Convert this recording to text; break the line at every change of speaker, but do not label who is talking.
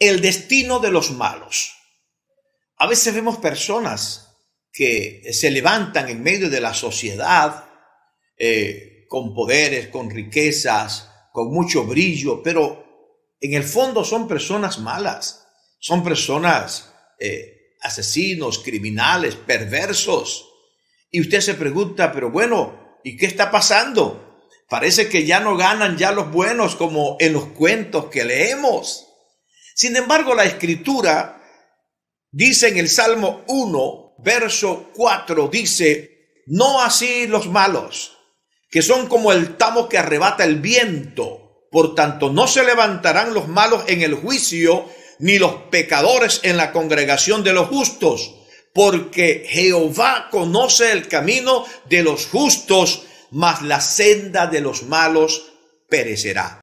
el destino de los malos. A veces vemos personas que se levantan en medio de la sociedad eh, con poderes, con riquezas, con mucho brillo, pero en el fondo son personas malas, son personas eh, asesinos, criminales, perversos. Y usted se pregunta, pero bueno, ¿y qué está pasando? Parece que ya no ganan ya los buenos como en los cuentos que leemos. Sin embargo, la escritura dice en el Salmo 1, verso 4, dice, no así los malos, que son como el tamo que arrebata el viento. Por tanto, no se levantarán los malos en el juicio, ni los pecadores en la congregación de los justos, porque Jehová conoce el camino de los justos, mas la senda de los malos perecerá.